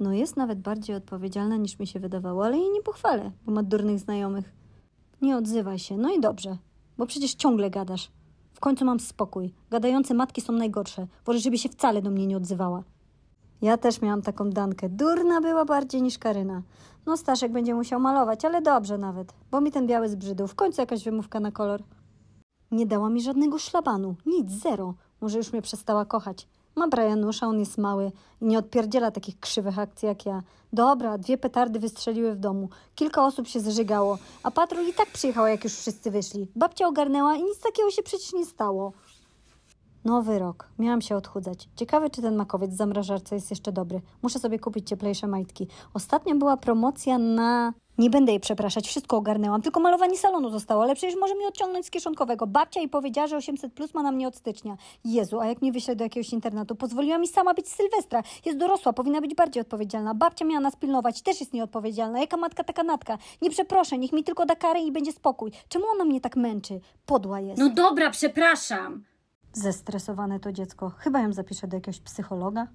No jest nawet bardziej odpowiedzialna niż mi się wydawało, ale jej nie pochwalę, bo ma durnych znajomych. Nie odzywaj się, no i dobrze, bo przecież ciągle gadasz. W końcu mam spokój. Gadające matki są najgorsze. Wolę, żeby się wcale do mnie nie odzywała. Ja też miałam taką dankę. Durna była bardziej niż Karyna. No Staszek będzie musiał malować, ale dobrze nawet, bo mi ten biały zbrzydł. W końcu jakaś wymówka na kolor. Nie dała mi żadnego szlabanu. Nic, zero. Może już mnie przestała kochać ma Brianusza, on jest mały i nie odpierdziela takich krzywych akcji jak ja. Dobra, dwie petardy wystrzeliły w domu, kilka osób się zżygało, a patrol i tak przyjechał, jak już wszyscy wyszli. Babcia ogarnęła i nic takiego się przecież nie stało. Nowy rok. Miałam się odchudzać. Ciekawe, czy ten makowiec w zamrażarce jest jeszcze dobry. Muszę sobie kupić cieplejsze majtki. Ostatnio była promocja na... Nie będę jej przepraszać, wszystko ogarnęłam, tylko malowanie salonu zostało, ale przecież może mi odciągnąć z kieszonkowego. Babcia i powiedziała, że 800 plus ma na mnie od stycznia. Jezu, a jak mnie wyśle do jakiegoś internatu? Pozwoliła mi sama być Sylwestra. Jest dorosła, powinna być bardziej odpowiedzialna. Babcia miała nas pilnować, też jest nieodpowiedzialna. Jaka matka, taka natka. Nie przeproszę, niech mi tylko da karę i będzie spokój. Czemu ona mnie tak męczy? Podła jest. No dobra, przepraszam. Zestresowane to dziecko. Chyba ją zapiszę do jakiegoś psychologa.